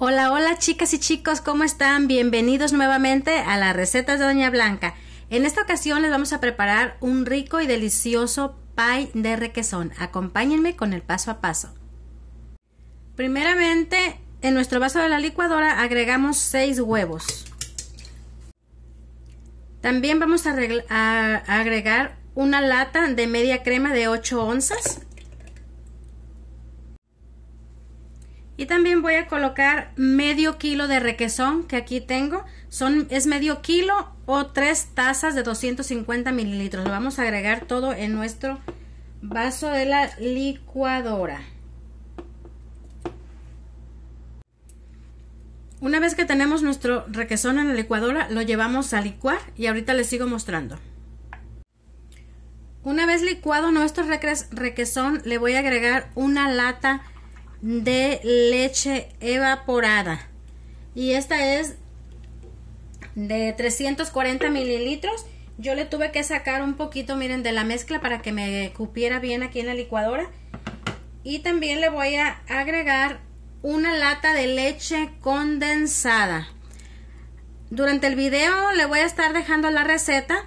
Hola, hola chicas y chicos, ¿cómo están? Bienvenidos nuevamente a las recetas de Doña Blanca. En esta ocasión les vamos a preparar un rico y delicioso pie de requesón. Acompáñenme con el paso a paso. Primeramente, en nuestro vaso de la licuadora agregamos 6 huevos. También vamos a, a agregar una lata de media crema de 8 onzas. Y también voy a colocar medio kilo de requesón que aquí tengo. Son, es medio kilo o tres tazas de 250 mililitros. Lo vamos a agregar todo en nuestro vaso de la licuadora. Una vez que tenemos nuestro requesón en la licuadora, lo llevamos a licuar y ahorita les sigo mostrando. Una vez licuado nuestro requesón, le voy a agregar una lata de leche evaporada. Y esta es de 340 mililitros. Yo le tuve que sacar un poquito, miren, de la mezcla para que me cupiera bien aquí en la licuadora. Y también le voy a agregar una lata de leche condensada. Durante el video le voy a estar dejando la receta.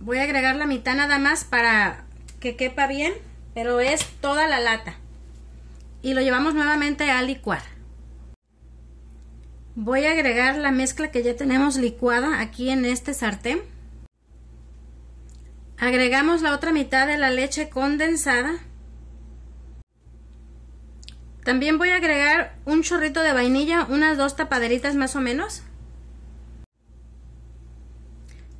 Voy a agregar la mitad nada más para que quepa bien, pero es toda la lata y lo llevamos nuevamente a licuar. Voy a agregar la mezcla que ya tenemos licuada aquí en este sartén. Agregamos la otra mitad de la leche condensada. También voy a agregar un chorrito de vainilla, unas dos tapaderitas más o menos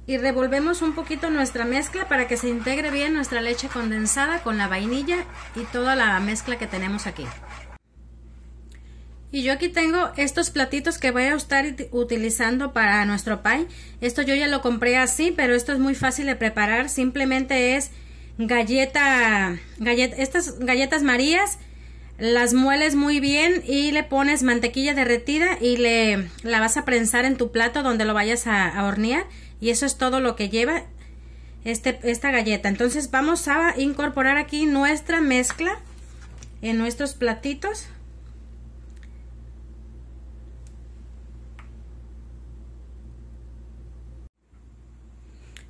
y revolvemos un poquito nuestra mezcla para que se integre bien nuestra leche condensada con la vainilla y toda la mezcla que tenemos aquí. Y yo aquí tengo estos platitos que voy a estar utilizando para nuestro pie. Esto yo ya lo compré así, pero esto es muy fácil de preparar. Simplemente es galleta, galleta estas galletas marías las mueles muy bien y le pones mantequilla derretida y le la vas a prensar en tu plato donde lo vayas a, hornear y eso es todo lo que lleva este, esta galleta entonces vamos a incorporar aquí nuestra mezcla en nuestros platitos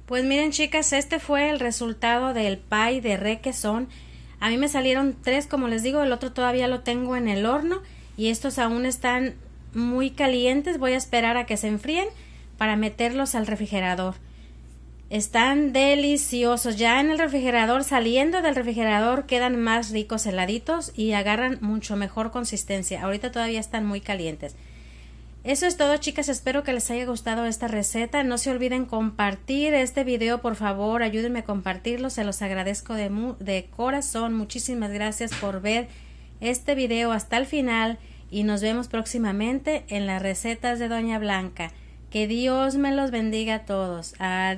pues miren chicas este fue el resultado del pie de requesón a mí me salieron tres, como les digo, el otro todavía lo tengo en el horno y estos aún están muy calientes. Voy a esperar a que se enfríen para meterlos al refrigerador. Están deliciosos. Ya en el refrigerador, saliendo del refrigerador, quedan más ricos heladitos y agarran mucho mejor consistencia. Ahorita todavía están muy calientes. Eso es todo chicas, espero que les haya gustado esta receta, no se olviden compartir este video por favor, ayúdenme a compartirlo, se los agradezco de, de corazón, muchísimas gracias por ver este video hasta el final y nos vemos próximamente en las recetas de Doña Blanca. Que Dios me los bendiga a todos. Adiós.